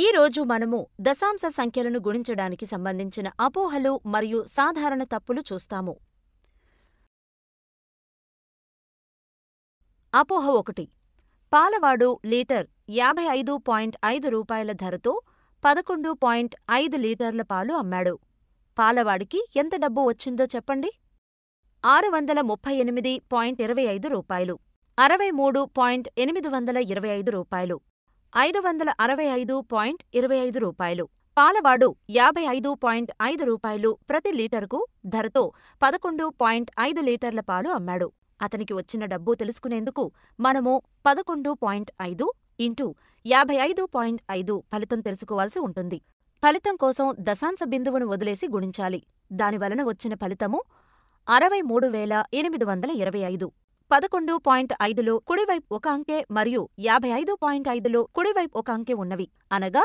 ఈ రోజు మనము దశాంశ సంఖ్యలను గుణించడానికి సంబంధించిన అపోహలు మరియు సాధారణ తప్పులు చూస్తాము అపోహ ఒకటి పాలవాడు లీటర్ యాభై ఐదు పాయింట్ ఐదు రూపాయల ధరతో పదకొండు పాయింట్ ఐదు లీటర్ల పాలు అమ్మాడు పాలవాడికి ఎంత డబ్బు వచ్చిందో చెప్పండి ఆరు వందల ముప్పై ఎనిమిది పాయింట్ ఇరవై ఐదు రూపాయలు అరవై మూడు పాయింట్ ఎనిమిది వందల ఇరవై ఐదు రూపాయలు ఐదు వందల అరవై ఐదు పాయింట్ ఇరవై ఐదు రూపాయలు పాలవాడు యాభై ఐదు పాయింట్ ఐదు రూపాయలు ప్రతి లీటరుకు ధరతో పదకొండు పాయింట్ ఐదు లీటర్ల పాలు అమ్మాడు అతనికి వచ్చిన డబ్బు తెలుసుకునేందుకు మనము పదకొండు పాయింట్ ఐదు ఇంటూ యాభై ఐదు పాయింట్ ఐదు ఫలితం తెలుసుకోవాల్సి ఉంటుంది ఫలితం కోసం దశాంశ బిందువును వదిలేసి గుణించాలి దానివలన వచ్చిన ఫలితము అరవై మూడు వేల ఎనిమిది వందల ఇరవై ఐదు పదకొండు పాయింట్ ఐదులో కుడివైపు ఒక అంకె మరియు యాభై ఐదు పాయింట్ ఐదులో కుడివైపు ఒక అంకె ఉన్నవి అనగా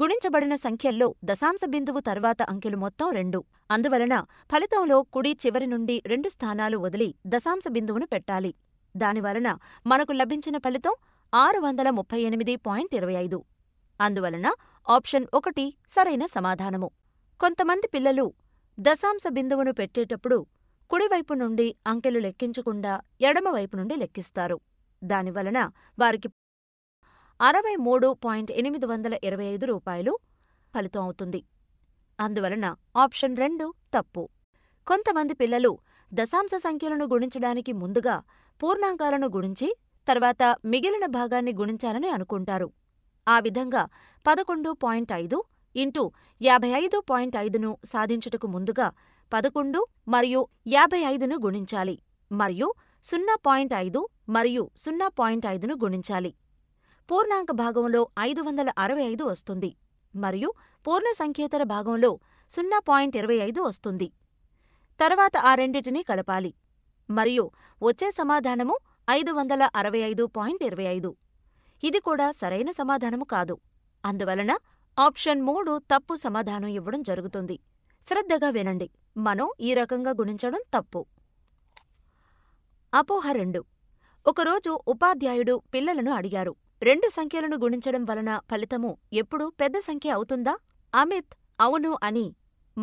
గుణించబడిన సంఖ్యల్లో దశాంశ బిందువు తర్వాత అంకెలు మొత్తం రెండు అందువలన ఫలితంలో కుడి చివరి నుండి రెండు స్థానాలు వదిలి దశాంశ బిందువును పెట్టాలి దానివలన మనకు లభించిన ఫలితం ఆరు వందల ముప్పై ఎనిమిది పాయింట్ ఇరవై ఐదు అందువలన ఆప్షన్ ఒకటి సరైన సమాధానము కొంతమంది పిల్లలు దశాంశ బిందువును పెట్టేటప్పుడు కుడివైపు నుండి అంకెలు లెక్కించకుండా ఎడమవైపు నుండి లెక్కిస్తారు దానివలన వారికి అరవై మూడు పాయింట్ ఎనిమిది వందల ఇరవై ఐదు రూపాయలు ఫలితం అవుతుంది అందువలన ఆప్షన్ రెండు తప్పు కొంతమంది పిల్లలు దశాంశ సంఖ్యలను గుణించడానికి ముందుగా పూర్ణాంకాలను గుణించి తర్వాత మిగిలిన భాగాన్ని గుణించాలని అనుకుంటారు ఆ విధంగా పదకొండు పాయింట్ ఐదు ఇంటూ యాభై ఐదు పాయింట్ ఐదును సాధించుటకు ముందుగా పదకొండు మరియు యాభై ఐదును గుణించాలి మరియు సున్నా పాయింట్ ఐదు మరియు సున్నా పాయింట్ ఐదును గుణించాలి పూర్ణాంక భాగంలో ఐదు వందల అరవై ఐదు వస్తుంది మరియు పూర్ణ సంఖ్యేతర భాగంలో సున్నా పాయింట్ ఇరవై ఐదు వస్తుంది తర్వాత ఆ రెండింటినీ కలపాలి మరియు వచ్చే సమాధానము ఐదు వందల అరవై ఐదు పాయింట్ ఇరవై ఐదు ఇది కూడా సరైన సమాధానము కాదు అందువలన ఆప్షన్ మూడు తప్పు సమాధానం ఇవ్వడం జరుగుతుంది శ్రద్ధగా వినండి మనం ఈ రకంగా గుణించడం తప్పు అపోహ రెండు ఒకరోజు ఉపాధ్యాయుడు పిల్లలను అడిగారు రెండు సంఖ్యలను గుణించడం వలన ఫలితము ఎప్పుడు పెద్ద సంఖ్య అవుతుందా అమిత్ అవును అని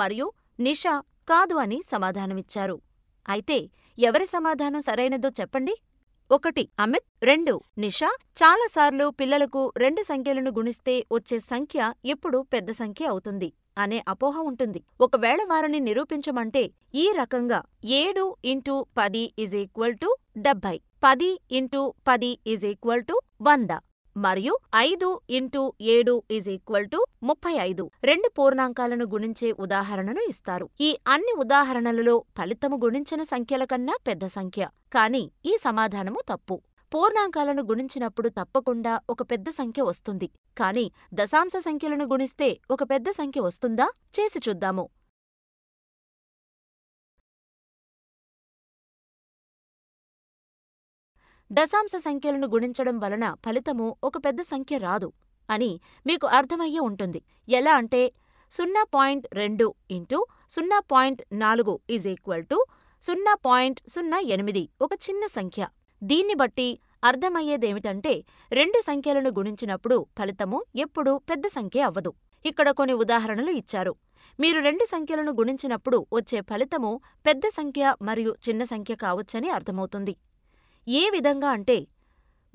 మరియు నిషా కాదు అని సమాధానమిచ్చారు అయితే ఎవరి సమాధానం సరైనదో చెప్పండి ఒకటి అమిత్ రెండు నిషా చాలాసార్లు పిల్లలకు రెండు సంఖ్యలను గుణిస్తే వచ్చే సంఖ్య ఎప్పుడు పెద్ద సంఖ్య అవుతుంది అనే అపోహ ఉంటుంది ఒకవేళ వారిని నిరూపించమంటే ఈ రకంగా ఏడు ఇంటూ పది ఇజ్ ఈక్వల్ టు డెబ్బై పది ఇంటూ పది ఇజ్ ఈక్వల్ టు వంద మరియు ఐదు ఇంటూ ఏడు ఇజ్ ఈక్వల్ టు ముప్పై ఐదు రెండు పూర్ణాంకాలను గుణించే ఉదాహరణను ఇస్తారు ఈ అన్ని ఉదాహరణలలో ఫలితము గుణించిన సంఖ్యల కన్నా పెద్ద సంఖ్య కాని ఈ సమాధానము తప్పు పూర్ణాంకాలను గుణించినప్పుడు తప్పకుండా ఒక పెద్ద సంఖ్య వస్తుంది కాని దశాంశ సంఖ్యలను గుణిస్తే ఒక పెద్ద సంఖ్య వస్తుందా చేసి చూద్దాము దశాంశ సంఖ్యలను గుణించడం వలన ఫలితము ఒక పెద్ద సంఖ్య రాదు అని మీకు అర్థమయ్యే ఉంటుంది ఎలా అంటే సున్నా పాయింట్ రెండు ఇంటూ సున్నా పాయింట్ నాలుగు ఈజ్ ఈక్వల్ టు సున్నా పాయింట్ సున్నా ఎనిమిది ఒక చిన్న సంఖ్య దీన్ని బట్టి అర్థమయ్యేదేమిటంటే రెండు సంఖ్యలను గుణించినప్పుడు ఫలితము ఎప్పుడూ పెద్ద సంఖ్య అవ్వదు ఇక్కడ కొన్ని ఉదాహరణలు ఇచ్చారు మీరు రెండు సంఖ్యలను గుణించినప్పుడు వచ్చే ఫలితము పెద్ద సంఖ్య మరియు చిన్న సంఖ్య కావచ్చని అర్థమవుతుంది ఏ విధంగా అంటే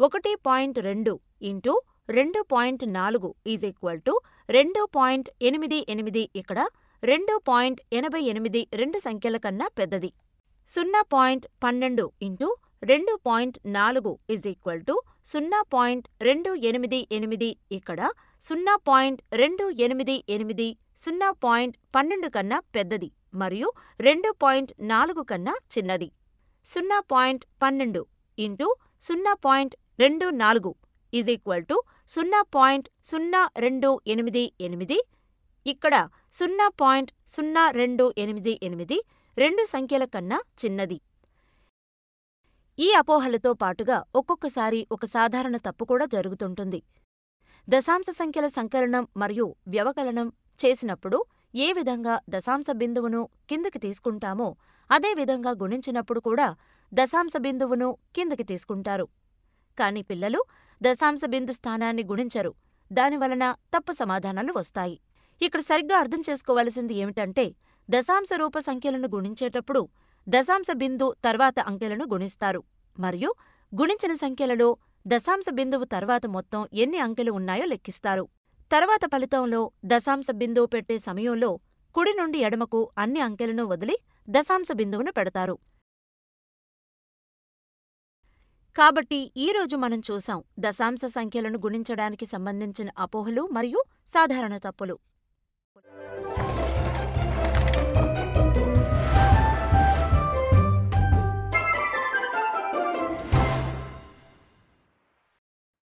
ఒకటి పాయింట్ రెండు ఇంటూ రెండు పాయింట్ నాలుగు ఈజ్ ఈక్వల్ టు రెండు పాయింట్ ఎనిమిది ఎనిమిది ఇక్కడ రెండు పాయింట్ ఎనభై ఎనిమిది రెండు సంఖ్యల కన్నా పెద్దది సున్నా పాయింట్ పన్నెండు ఇంటూ రెండు పాయింట్ నాలుగు ఇజ్ ఈక్వల్ టు సున్నా పాయింట్ రెండు ఎనిమిది ఎనిమిది ఇక్కడ సున్నా పాయింట్ రెండు ఎనిమిది ఎనిమిది సున్నా పాయింట్ పన్నెండు కన్నా పెద్దది మరియు రెండు పాయింట్ నాలుగు కన్నా చిన్నది సున్నా పాయింట్ పన్నెండు ఇంటూ సున్నా పాయింట్ రెండు నాలుగు ఇజ్ ఈక్వల్ టు సున్నా పాయింట్ సున్నా రెండు ఎనిమిది ఎనిమిది ఇక్కడ సున్నా పాయింట్ సున్నా రెండు ఎనిమిది ఎనిమిది రెండు సంఖ్యల కన్నా చిన్నది ఈ అపోహలతో పాటుగా ఒక్కొక్కసారి ఒక సాధారణ తప్పు కూడా జరుగుతుంటుంది దశాంశ సంఖ్యల సంకలనం మరియు వ్యవకలనం చేసినప్పుడు ఏ విధంగా దశాంశ బిందువును కిందకి తీసుకుంటామో అదేవిధంగా గుణించినప్పుడు కూడా దశాంశ బిందువును కిందకి తీసుకుంటారు కాని పిల్లలు దశాంశ బిందు స్థానాన్ని గుణించరు దానివలన తప్పు సమాధానాలు వస్తాయి ఇక్కడ సరిగ్గా అర్థం చేసుకోవలసింది ఏమిటంటే దశాంశ రూప సంఖ్యలను గుణించేటప్పుడు దశాంశ బిందు తర్వాత అంకెలను గుణిస్తారు మరియు గుణించిన సంఖ్యలలో దశాంశ బిందువు తర్వాత మొత్తం ఎన్ని అంకెలు ఉన్నాయో లెక్కిస్తారు తర్వాత ఫలితంలో దశాంశ బిందువు పెట్టే సమయంలో కుడి నుండి ఎడమకు అన్ని అంకెలను వదిలి దశాంశ బిందువును పెడతారు కాబట్టి ఈరోజు మనం చూసాం దశాంశ సంఖ్యలను గుణించడానికి సంబంధించిన అపోహలు మరియు సాధారణ తప్పులు